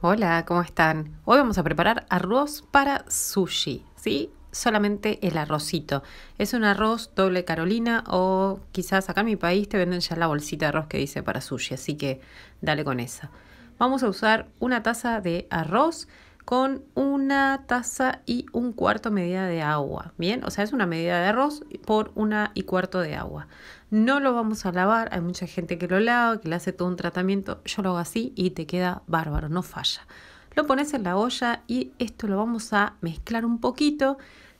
Hola, ¿cómo están? Hoy vamos a preparar arroz para sushi, ¿sí? Solamente el arrocito. Es un arroz doble carolina o quizás acá en mi país te venden ya la bolsita de arroz que dice para sushi, así que dale con esa. Vamos a usar una taza de arroz con una taza y un cuarto medida de agua. Bien, o sea, es una medida de arroz por una y cuarto de agua. No lo vamos a lavar, hay mucha gente que lo lava, que le hace todo un tratamiento. Yo lo hago así y te queda bárbaro, no falla. Lo pones en la olla y esto lo vamos a mezclar un poquito.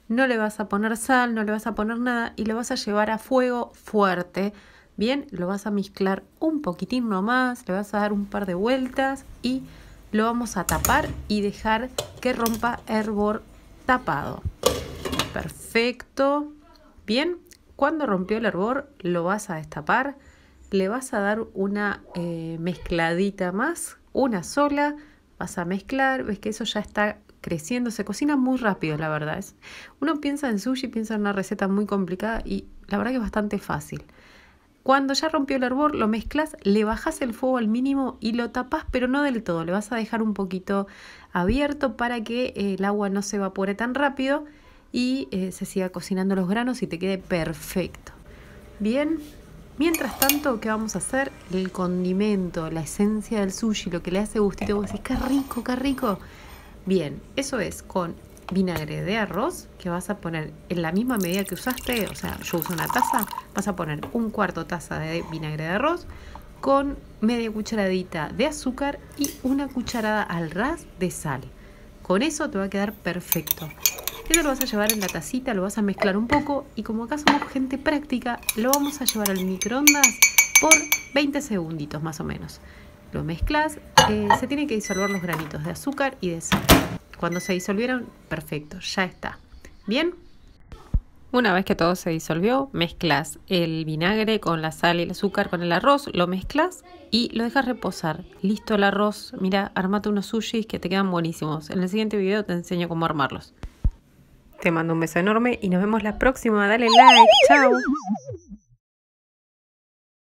No le vas a poner sal, no le vas a poner nada y lo vas a llevar a fuego fuerte. Bien, lo vas a mezclar un poquitín nomás, le vas a dar un par de vueltas y lo vamos a tapar y dejar que rompa hervor tapado. Perfecto. Bien, cuando rompió el hervor lo vas a destapar, le vas a dar una eh, mezcladita más, una sola, vas a mezclar, ves que eso ya está creciendo, se cocina muy rápido la verdad. ¿eh? uno piensa en sushi, piensa en una receta muy complicada y la verdad que es bastante fácil. Cuando ya rompió el hervor, lo mezclas, le bajas el fuego al mínimo y lo tapas, pero no del todo. Le vas a dejar un poquito abierto para que eh, el agua no se evapore tan rápido y eh, se siga cocinando los granos y te quede perfecto. Bien, mientras tanto, ¿qué vamos a hacer? El condimento, la esencia del sushi, lo que le hace gustito. Vos decís, qué rico, qué rico. Bien, eso es con vinagre de arroz que vas a poner en la misma medida que usaste, o sea, yo uso una taza, vas a poner un cuarto taza de vinagre de arroz con media cucharadita de azúcar y una cucharada al ras de sal. Con eso te va a quedar perfecto. Eso lo vas a llevar en la tacita, lo vas a mezclar un poco y como acá somos gente práctica, lo vamos a llevar al microondas por 20 segunditos más o menos. Lo mezclas, eh, se tienen que disolver los granitos de azúcar y de sal. Cuando se disolvieron, perfecto, ya está. ¿Bien? Una vez que todo se disolvió, mezclas el vinagre con la sal y el azúcar con el arroz, lo mezclas y lo dejas reposar. Listo el arroz. Mira, armate unos sushis que te quedan buenísimos. En el siguiente video te enseño cómo armarlos. Te mando un beso enorme y nos vemos la próxima. Dale like. Chao.